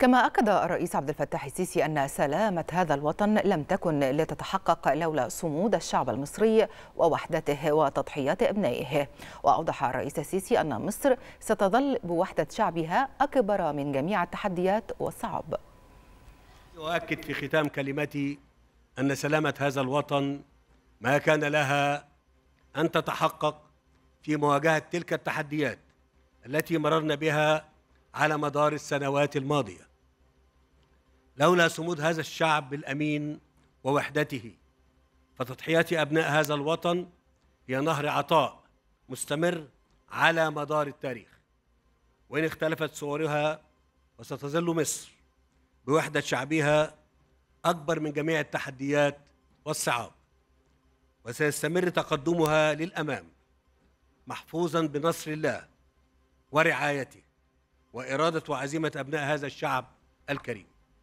كما أكد الرئيس عبد الفتاح السيسي أن سلامة هذا الوطن لم تكن لتتحقق لولا صمود الشعب المصري ووحدته وتضحيات أبنائه وأوضح الرئيس السيسي أن مصر ستظل بوحدة شعبها أكبر من جميع التحديات والصعاب أؤكد في ختام كلمتي أن سلامة هذا الوطن ما كان لها أن تتحقق في مواجهة تلك التحديات التي مررنا بها على مدار السنوات الماضيه لولا صمود هذا الشعب الامين ووحدته فتضحيات ابناء هذا الوطن هي نهر عطاء مستمر على مدار التاريخ وان اختلفت صورها وستظل مصر بوحده شعبها اكبر من جميع التحديات والصعاب وسيستمر تقدمها للامام محفوظا بنصر الله ورعايته واراده وعزيمه ابناء هذا الشعب الكريم